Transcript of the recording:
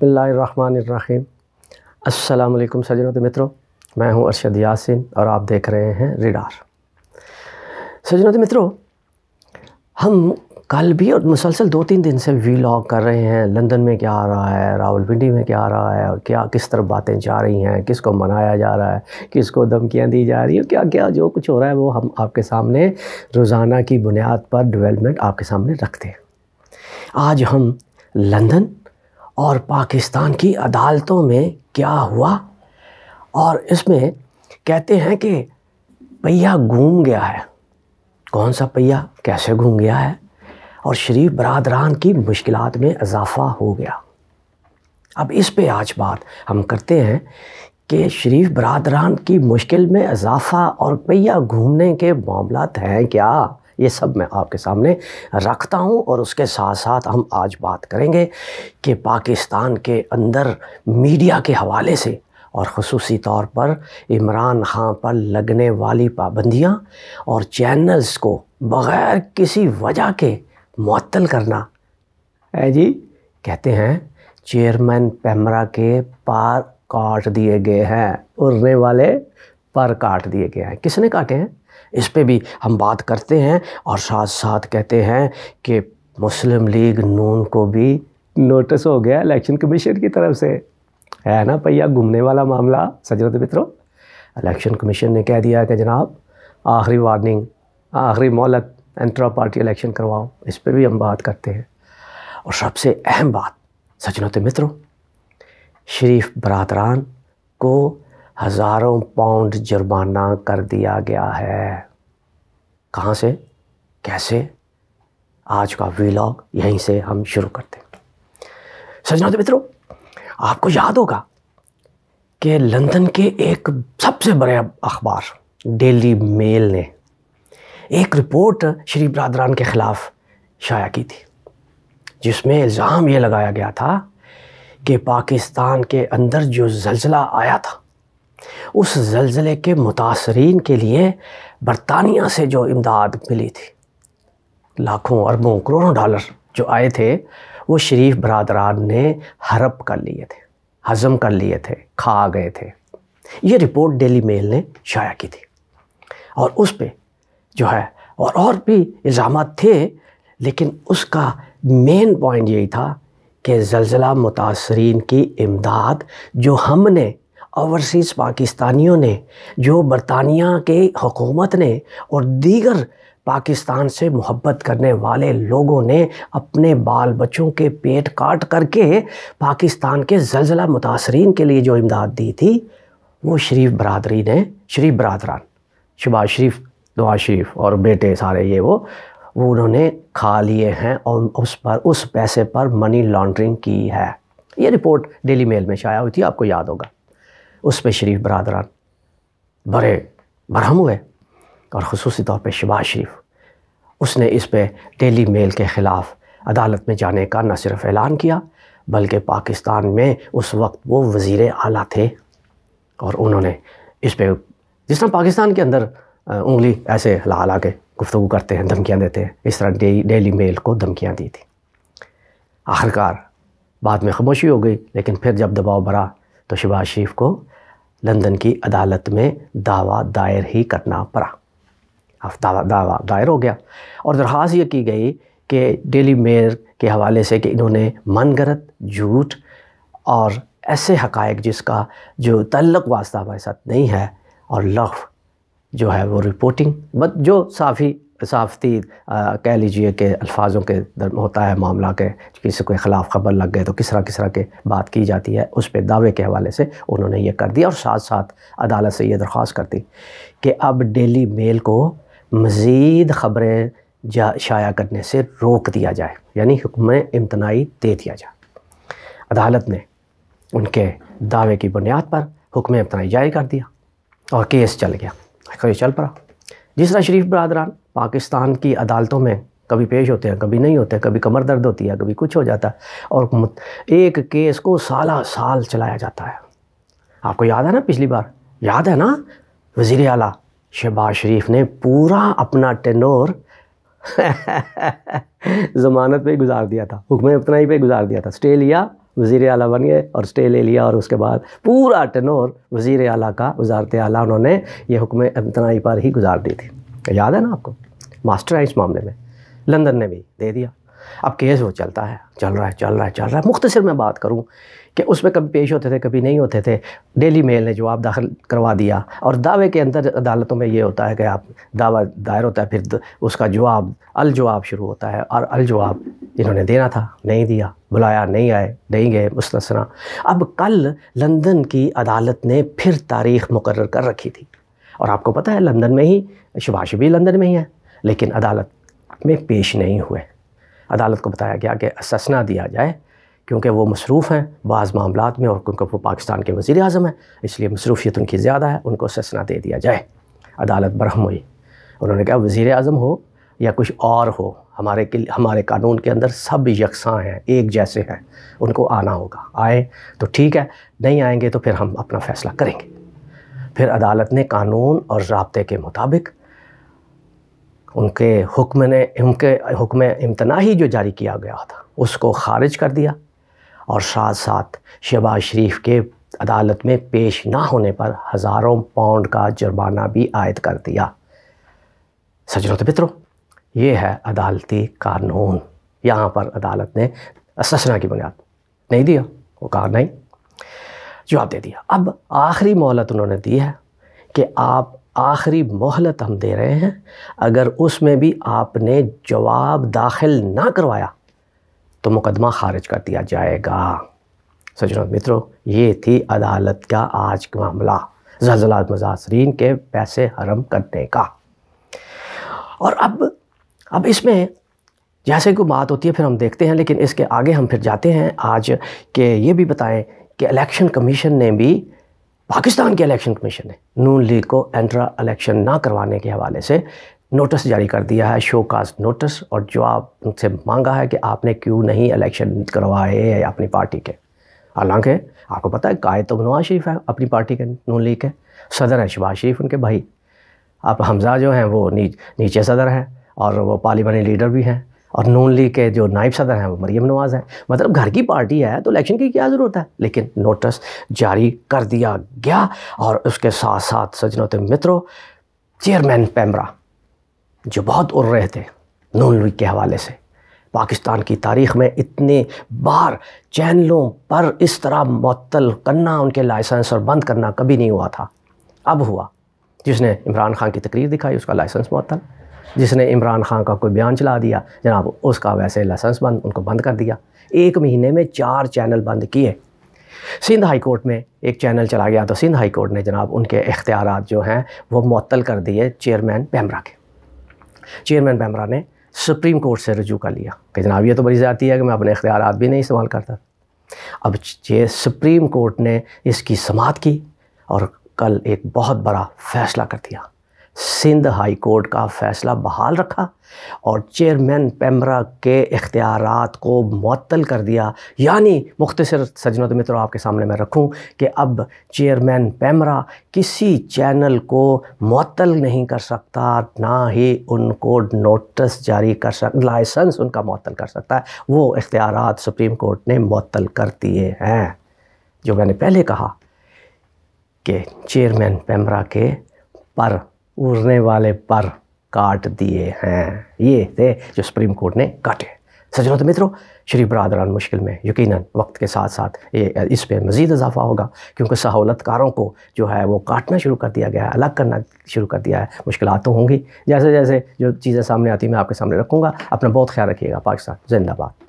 बसमीम असलकम सजनों मित्रों मैं हूं अरशद यासिन और आप देख रहे हैं रिडार सजनों मित्रों हम कल भी और मुसलसल दो तीन दिन से वीलॉग कर रहे हैं लंदन में क्या आ रहा है रावलपिंडी में क्या आ रहा है और क्या किस तरफ बातें जा रही हैं किसको मनाया जा रहा है किसको धमकियाँ दी जा रही है क्या क्या जो कुछ हो रहा है वो हम आपके सामने रोज़ाना की बुनियाद पर डेवलपमेंट आपके सामने रखते हैं आज हम लंदन और पाकिस्तान की अदालतों में क्या हुआ और इसमें कहते हैं कि पहिया घूम गया है कौन सा पहिया कैसे घूम गया है और शरीफ बरदरान की मुश्किल में इजाफा हो गया अब इस पे आज बात हम करते हैं कि शरीफ बरदरान की मुश्किल में इजाफा और पहिया घूमने के मामला हैं क्या ये सब मैं आपके सामने रखता हूँ और उसके साथ साथ हम आज बात करेंगे कि पाकिस्तान के अंदर मीडिया के हवाले से और खसूसी तौर पर इमरान खां पर लगने वाली पाबंदियाँ और चैनल्स को बग़ैर किसी वजह के मअतल करना है जी कहते हैं चेयरमैन पैमरा के पार काट दिए गए हैं उड़ने वाले पर काट दिए गए हैं किसने काटे हैं इस पर भी हम बात करते हैं और साथ साथ कहते हैं कि मुस्लिम लीग नून को भी नोटिस हो गया इलेक्शन कमीशन की तरफ से है ना भैया घूमने वाला मामला सजरत मित्रों इलेक्शन कमीशन ने कह दिया कि जनाब आखिरी वार्निंग आखिरी मोहलत इंट्रा पार्टी इलेक्शन करवाओ इस पर भी हम बात करते हैं और सबसे अहम बात सजनत मित्रों शरीफ बरदरान को हज़ारों पाउंड जुर्माना कर दिया गया है कहाँ से कैसे आज का वीलॉग यहीं से हम शुरू करते हैं सजना मित्रों आपको याद होगा कि लंदन के एक सबसे बड़े अखबार डेली मेल ने एक रिपोर्ट श्री बरदरान के ख़िलाफ़ शाया की थी जिसमें इल्ज़ाम ये लगाया गया था कि पाकिस्तान के अंदर जो जलजिला आया था उस जलज़ले के मुतासरीन के लिए बरतानिया से जो इमदाद मिली थी लाखों अरबों करोड़ों डॉलर जो आए थे वो शरीफ बरदरान ने हड़प कर लिए थे हज़म कर लिए थे खा गए थे ये रिपोर्ट डेली मेल ने शाया की थी और उस पर जो है और और भी इल्ज़ाम थे लेकिन उसका मेन पॉइंट यही था कि जलजिला मुतासरीन की इमदाद जो हमने ओवरसीज़ पाकिस्तानियों ने जो बरतानिया के हुकूमत ने और दीगर पाकिस्तान से मोहब्बत करने वाले लोगों ने अपने बाल बच्चों के पेट काट करके पाकिस्तान के जलजला मुतासरीन के लिए जो इमदाद दी थी वो शरीफ बरदरी ने शरीफ बरदरान शबाज शरीफ नवाज शरीफ और बेटे सारे ये वो वो उन्होंने खा लिए हैं और उस पर उस पैसे पर मनी लॉन्ड्रिंग की है ये रिपोर्ट डेली मेल में शाया हुई थी आपको याद होगा उस पर शरीफ बरदरान बड़े बरहम हुए और खसूस तौर पर शबाज शरीफ उसने इस पर डेली मेल के ख़िलाफ़ अदालत में जाने का न सिर्फ ऐलान किया बल्कि पाकिस्तान में उस वक्त वो वज़ी अला थे और उन्होंने इस पर जिस तरह पाकिस्तान के अंदर उंगली ऐसे हला हला के गुफ्तु करते हैं धमकियाँ देते हैं इस तरह डे, डेली मेल को धमकियाँ दी थी आखिरकार बाद में खामोशी हो गई लेकिन फिर जब दबाव बढ़ा तो शबाज शरीफ को लंदन की अदालत में दावा दायर ही करना पड़ा अब दावा दावा दायर हो गया और दरख्वास्त ये की गई कि डेली मेयर के हवाले से कि इन्होंने मन झूठ और ऐसे हकायक जिसका जो तल्लक वास्ता हमारे साथ नहीं है और लफ जो है वो रिपोर्टिंग बट जो साफ़ी सहाफ़ती कह लीजिए कि अल्फाजों के दर होता है मामला के किसी को ख़िलाफ़ खबर लग गए तो किस तरह किस तरह के बात की जाती है उस पर दावे के हवाले से उन्होंने ये कर दिया और साथ साथ अदालत से ये दरख्वास्त कर दी कि अब डेली मेल को मज़ीद ख़बरें जा शाया करने से रोक दिया जाए यानी हुक्म इम्तनाई दे दिया जाए अदालत ने उनके दावे की बुनियाद पर हुक्म इम्तनाई जारी कर दिया और केस चल गया केस चल पड़ा जिस तरह शरीफ बरदरान पाकिस्तान की अदालतों में कभी पेश होते हैं कभी नहीं होते कभी कमर दर्द होती है कभी कुछ हो जाता है और एक केस को साल साल चलाया जाता है आपको याद है ना पिछली बार याद है ना वज़ी अला शहबाज शरीफ ने पूरा अपना टेंडोर ज़मानत पे गुजार दिया था हुक्म ही पे गुजार दिया था स्टे लिया वज़ी अली बन गए और स्टे ले लिया और उसके बाद पूरा टनोर वज़ी अला का वजारत अला उन्होंने ये हुक्म इम्तनाई पर ही गुजार दी थी याद है ना आपको मास्टर है इस मामले में लंदन ने भी दे दिया अब केस वो चलता है चल रहा है चल रहा है चल रहा है मुख्तर मैं बात करूँ कि उसमें कभी पेश होते थे कभी नहीं होते थे डेली मेल ने जवाब दाखिल करवा दिया और दावे के अंदर अदालतों में ये होता है कि आप दावा दायर होता है फिर उसका जवाब अल जवाब शुरू होता है और अल जवाब इन्होंने देना था नहीं दिया बुलाया नहीं आए नहीं गए मुस्तना अब कल लंदन की अदालत ने फिर तारीख मुकर कर रखी थी और आपको पता है लंदन में ही शबाश भी लंदन में ही है लेकिन अदालत में पेश नहीं हुए अदालत को बताया गया कि ससना दिया जाए क्योंकि वो मसरूफ़ हैं बाज़ मामला में और क्योंकि वो पाकिस्तान के वज़ी अजम हैं इसलिए मसरूफियत उनकी ज़्यादा है उनको ससना दे दिया जाए अदालत बरहम हुई उन्होंने कहा वज़ी अजम हो या कुछ और हो हमारे के हमारे कानून के अंदर सब यकसा हैं एक जैसे हैं उनको आना होगा आए तो ठीक है नहीं आएंगे तो फिर हम अपना फ़ैसला करेंगे फिर अदालत ने कानून और रबते के मुताबिक उनके हुक्म ने उनके हुक्म इम्तनाही जो जारी किया गया था उसको खारिज कर दिया और साथ साथ शहबाज शरीफ के अदालत में पेश ना होने पर हज़ारों पाउंड का जुर्माना भी आयद कर दिया सजरत तो पित्रो ये है अदालती कानून यहाँ पर अदालत ने ससना की बुनियाद नहीं दिया वो कहा नहीं जवाब दे दिया अब आखिरी मोहलत उन्होंने दी है कि आप आखिरी मोहलत हम दे रहे हैं अगर उसमें भी आपने जवाब दाखिल ना करवाया तो मुकदमा खारिज कर दिया जाएगा सजनों मित्रों ये थी अदालत का आज का मामला जजलात मुजासन के पैसे हरम करने का और अब अब इसमें जैसे कोई बात होती है फिर हम देखते हैं लेकिन इसके आगे हम फिर जाते हैं आज के ये भी बताएं कि इलेक्शन कमीशन ने भी पाकिस्तान के इलेक्शन कमीशन ने नून लीग को एंट्रा इलेक्शन ना करवाने के हवाले से नोटिस जारी कर दिया है शो कास्ट नोटिस और जो आप उनसे मांगा है कि आपने क्यों नहीं इलेक्शन करवाए अपनी पार्टी के हालांकि आपको पता है कायद तो नवाज शरीफ है अपनी पार्टी के नून लीग के सदर हैं शबाज शरीफ उनके भाई आप हमजा जो हैं वो नी, नीचे सदर हैं और वो पार्लिमानी लीडर भी हैं और नून लीग के जो नायब सदर हैं वो मरीम नवाज़ हैं मतलब घर की पार्टी है तो इलेक्शन की क्या ज़रूरत है लेकिन नोटिस जारी कर दिया गया और उसके साथ साथ सजनों मित्रों चेयरमैन पैमरा जो बहुत उड़ रहे थे नून लीग के हवाले से पाकिस्तान की तारीख में इतने बार चैनलों पर इस तरह मअतल करना उनके लाइसेंस और बंद करना कभी नहीं हुआ था अब हुआ जिसने इमरान खान की तकरीर दिखाई उसका लाइसेंस मअतल जिसने इमरान खान का कोई बयान चला दिया जनाब उसका वैसे लाइसेंस बंद उनको बंद कर दिया एक महीने में चार चैनल बंद किए सिंध हाई कोर्ट में एक चैनल चला गया तो सिंध हाई कोर्ट ने जनाब उनके इख्तियार जो हैं वो मअतल कर दिए चेयरमैन पैमरा के चेयरमैन पैमरा ने सुप्रीम कोर्ट से रजू कर लिया कि जनाब ये तो बड़ी ज़्यादा है कि मैं अपने इख्तियार भी नहीं इस्तेमाल करता अब ये सुप्रीम कोर्ट ने इसकी समात की और कल एक बहुत बड़ा फैसला कर दिया सिंध हाई कोर्ट का फैसला बहाल रखा और चेयरमैन पैमरा के इख्तियार को मअतल कर दिया यानी मुख्तर तो मित्रों आपके सामने मैं रखूँ कि अब चेयरमैन पैमरा किसी चैनल को मअतल नहीं कर सकता ना ही उनको नोटिस जारी कर सक लाइसेंस उनका मअतल कर सकता है वो इख्तियार सुप्रीम कोर्ट ने मअतल कर दिए हैं जो मैंने पहले कहा कि चेयरमैन पैमरा के पर उड़ने वाले पर काट दिए हैं ये थे जो सुप्रीम कोर्ट ने काटे सजनों तो मित्रों शरीफ बरदरान मुश्किल में यकीन वक्त के साथ साथ ये इस पर मज़ीद इजाफा होगा क्योंकि सहूलतकारों को जो है वो काटना शुरू कर दिया गया है अलग करना शुरू कर दिया है मुश्किल तो होंगी जैसे जैसे जो चीज़ें सामने आती मैं आपके सामने रखूँगा अपना बहुत ख्याल रखिएगा पाकिस्तान जिंदाबाद